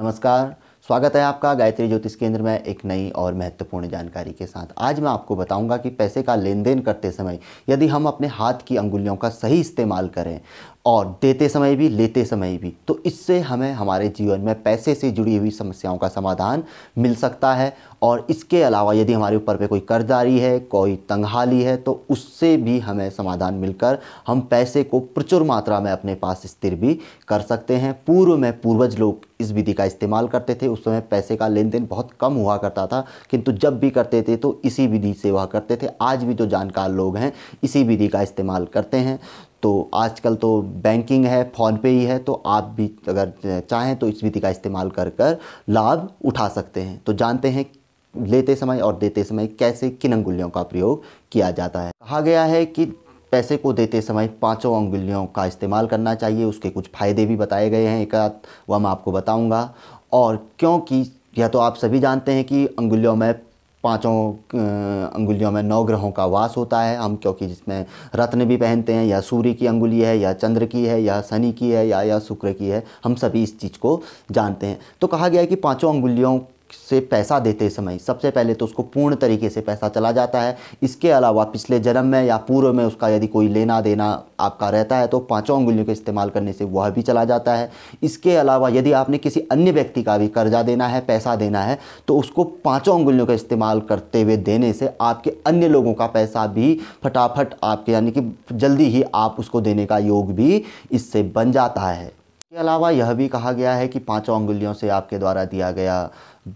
नमस्कार स्वागत है आपका गायत्री ज्योतिष केंद्र में एक नई और महत्वपूर्ण जानकारी के साथ आज मैं आपको बताऊंगा कि पैसे का लेन देन करते समय यदि हम अपने हाथ की अंगुलियों का सही इस्तेमाल करें और देते समय भी लेते समय भी तो इससे हमें हमारे जीवन में पैसे से जुड़ी हुई समस्याओं का समाधान मिल सकता है और इसके अलावा यदि हमारे ऊपर पे कोई कर्जदारी है कोई तंगहाली है तो उससे भी हमें समाधान मिलकर हम पैसे को प्रचुर मात्रा में अपने पास स्थिर भी कर सकते हैं पूर्व में पूर्वज लोग इस विधि का इस्तेमाल करते थे उस समय पैसे का लेन देन बहुत कम हुआ करता था किंतु जब भी करते थे तो इसी विधि से वह करते थे आज भी जो जानकार लोग हैं इसी विधि का इस्तेमाल करते हैं तो आजकल तो बैंकिंग है फ़ोनपे ही है तो आप भी अगर चाहें तो इस विधि का इस्तेमाल कर कर लाभ उठा सकते हैं तो जानते हैं लेते समय और देते समय कैसे किन अंगुलियों का प्रयोग किया जाता है कहा गया है कि पैसे को देते समय पांचों अंगुलियों का इस्तेमाल करना चाहिए उसके कुछ फ़ायदे भी बताए गए हैं एक वह मैं आपको बताऊंगा और क्योंकि यह तो आप सभी जानते हैं कि अंगुलियों में पांचों अंगुलियों में नौ ग्रहों का वास होता है हम क्योंकि जिसमें रत्न भी पहनते हैं या सूर्य की अंगुली है या चंद्र की है या शनि की है या या शुक्र की है हम सभी इस चीज़ को जानते हैं तो कहा गया है कि पांचों अंगुलियों से पैसा देते समय सबसे पहले तो उसको पूर्ण तरीके से पैसा चला जाता है इसके अलावा पिछले जन्म में या पूर्व में उसका यदि कोई लेना देना आपका रहता है तो पांचों उंगलियों का इस्तेमाल करने से वह भी चला जाता है इसके अलावा यदि आपने किसी अन्य व्यक्ति का भी कर्जा देना है पैसा देना है तो उसको पाँचों उंगलियों का इस्तेमाल करते हुए देने से आपके अन्य लोगों का पैसा भी फटाफट आपके यानी कि जल्दी ही आप उसको देने का योग भी इससे बन जाता है अलावा यह भी कहा गया है कि पांचों अंगुलियों से आपके द्वारा दिया गया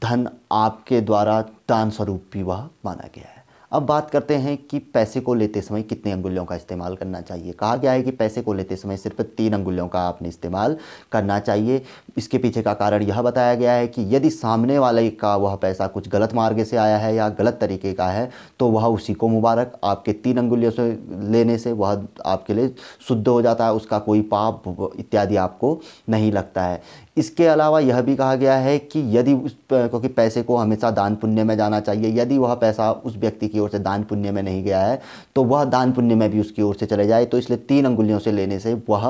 धन आपके द्वारा दान स्वरूप भी वह माना गया है अब बात करते हैं कि पैसे को लेते समय कितने अंगुलियों का इस्तेमाल करना चाहिए कहा गया है कि पैसे को लेते समय सिर्फ तीन अंगुलियों का आपने इस्तेमाल करना चाहिए इसके पीछे का कारण यह बताया गया है कि यदि सामने वाले का वह पैसा कुछ गलत मार्ग से आया है या गलत तरीके का है तो वह उसी को मुबारक आपके तीन अंगुलियों से लेने से वह आपके लिए शुद्ध हो जाता है उसका कोई पाप इत्यादि आपको नहीं लगता है इसके अलावा यह भी कहा गया है कि यदि क्योंकि पैसे को हमेशा दान पुण्य में जाना चाहिए यदि वह पैसा उस व्यक्ति की ओर से दान पुण्य में नहीं गया है तो वह दान पुण्य में भी उसकी ओर से चले जाए तो इसलिए तीन अंगुलियों से लेने से वह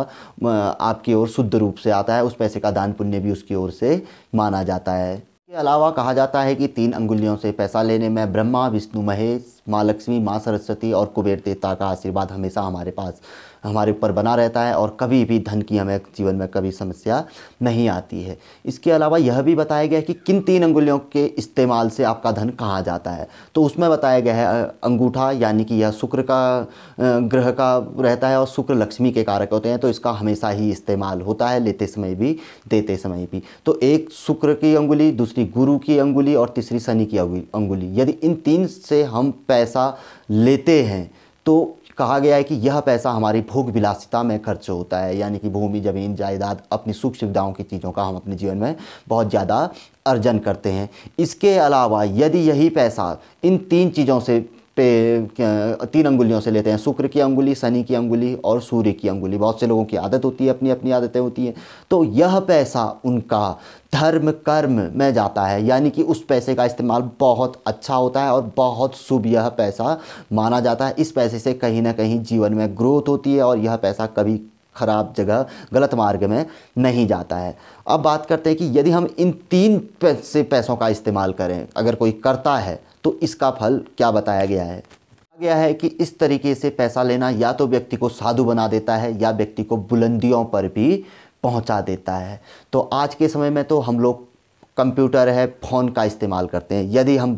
आपकी ओर शुद्ध रूप से आता है उस पैसे का दान पुण्य भी उसकी ओर से माना जाता है इसके अलावा कहा जाता है कि तीन अंगुलियों से पैसा लेने में ब्रह्मा विष्णु महेश माँ लक्ष्मी माँ सरस्वती और कुबेर देवता का आशीर्वाद हमेशा हमारे पास हमारे ऊपर बना रहता है और कभी भी धन की हमें जीवन में कभी समस्या नहीं आती है इसके अलावा यह भी बताया गया है कि किन तीन अंगुलियों के इस्तेमाल से आपका धन कहाँ जाता है तो उसमें बताया गया है अंगूठा यानी कि यह शुक्र का ग्रह का रहता है और शुक्र लक्ष्मी के कारक होते हैं तो इसका हमेशा ही इस्तेमाल होता है लेते समय भी देते समय भी तो एक शुक्र की अंगुली दूसरी गुरु की अंगुली और तीसरी शनि की अंगुली यदि इन तीन से हम पैसा लेते हैं तो कहा गया है कि यह पैसा हमारी भोग विलासिता में खर्च होता है यानी कि भूमि जमीन जायदाद अपनी सुख सुविधाओं की चीज़ों का हम अपने जीवन में बहुत ज़्यादा अर्जन करते हैं इसके अलावा यदि यही पैसा इन तीन चीज़ों से पे तीन अंगुलियों से लेते हैं शुक्र की अंगुली शनि की अंगुली और सूर्य की अंगुली बहुत से लोगों की आदत होती है अपनी अपनी आदतें होती हैं तो यह पैसा उनका धर्म कर्म में जाता है यानी कि उस पैसे का इस्तेमाल बहुत अच्छा होता है और बहुत शुभ यह पैसा माना जाता है इस पैसे से कहीं ना कहीं जीवन में ग्रोथ होती है और यह पैसा कभी खराब जगह गलत मार्ग में नहीं जाता है अब बात करते हैं कि यदि हम इन तीन पैसे पैसों का इस्तेमाल करें अगर कोई करता है तो इसका फल क्या बताया गया है गया है कि इस तरीके से पैसा लेना या तो व्यक्ति को साधु बना देता है या व्यक्ति को बुलंदियों पर भी पहुंचा देता है तो आज के समय में तो हम लोग कंप्यूटर है फ़ोन का इस्तेमाल करते हैं यदि हम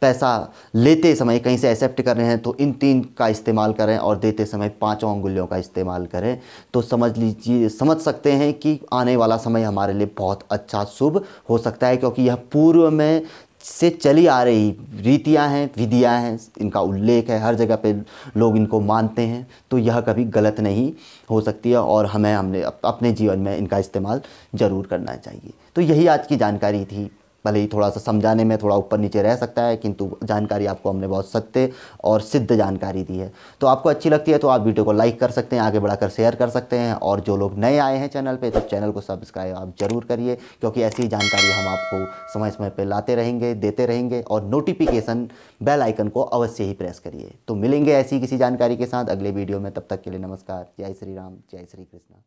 पैसा लेते समय कहीं से एक्सेप्ट कर रहे हैं तो इन तीन का इस्तेमाल करें और देते समय पांचों अंगुलियों का इस्तेमाल करें तो समझ लीजिए समझ सकते हैं कि आने वाला समय हमारे लिए बहुत अच्छा शुभ हो सकता है क्योंकि यह पूर्व में से चली आ रही रीतियां हैं विधियां हैं इनका उल्लेख है हर जगह पे लोग इनको मानते हैं तो यह कभी गलत नहीं हो सकती है और हमें हमने अपने जीवन में इनका इस्तेमाल ज़रूर करना चाहिए तो यही आज की जानकारी थी भले ही थोड़ा सा समझाने में थोड़ा ऊपर नीचे रह सकता है किंतु जानकारी आपको हमने बहुत सत्य और सिद्ध जानकारी दी है तो आपको अच्छी लगती है तो आप वीडियो को लाइक कर सकते हैं आगे बढ़ाकर शेयर कर सकते हैं और जो लोग नए आए हैं चैनल पर तो चैनल को सब्सक्राइब आप ज़रूर करिए क्योंकि ऐसी जानकारी हम आपको समय समय पर लाते रहेंगे देते रहेंगे और नोटिफिकेशन बेल आइकन को अवश्य ही प्रेस करिए तो मिलेंगे ऐसी किसी जानकारी के साथ अगले वीडियो में तब तक के लिए नमस्कार जय श्री राम जय श्री कृष्णा